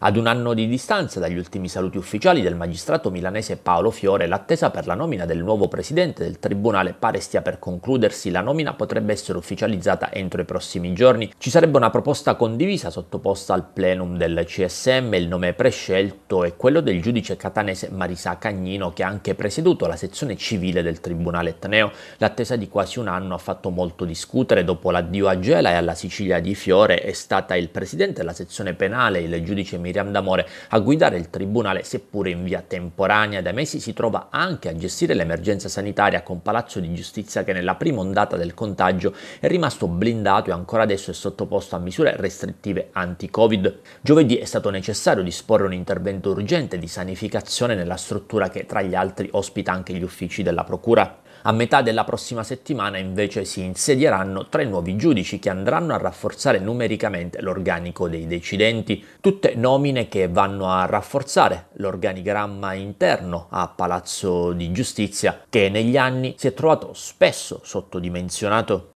Ad un anno di distanza dagli ultimi saluti ufficiali del magistrato milanese Paolo Fiore, l'attesa per la nomina del nuovo presidente del tribunale pare stia per concludersi, la nomina potrebbe essere ufficializzata entro i prossimi giorni. Ci sarebbe una proposta condivisa sottoposta al plenum del CSM, il nome prescelto è quello del giudice catanese Marisa Cagnino che ha anche presieduto la sezione civile del tribunale etneo. L'attesa di quasi un anno ha fatto molto discutere dopo l'addio a Gela e alla Sicilia di Fiore, è stata il presidente della sezione penale, il giudice Miriam D'Amore a guidare il tribunale, seppure in via temporanea. Da mesi si trova anche a gestire l'emergenza sanitaria con Palazzo di Giustizia che nella prima ondata del contagio è rimasto blindato e ancora adesso è sottoposto a misure restrittive anti-Covid. Giovedì è stato necessario disporre un intervento urgente di sanificazione nella struttura che tra gli altri ospita anche gli uffici della Procura. A metà della prossima settimana invece si insedieranno tre nuovi giudici che andranno a rafforzare numericamente l'organico dei decidenti, tutte nomine che vanno a rafforzare l'organigramma interno a Palazzo di Giustizia che negli anni si è trovato spesso sottodimensionato.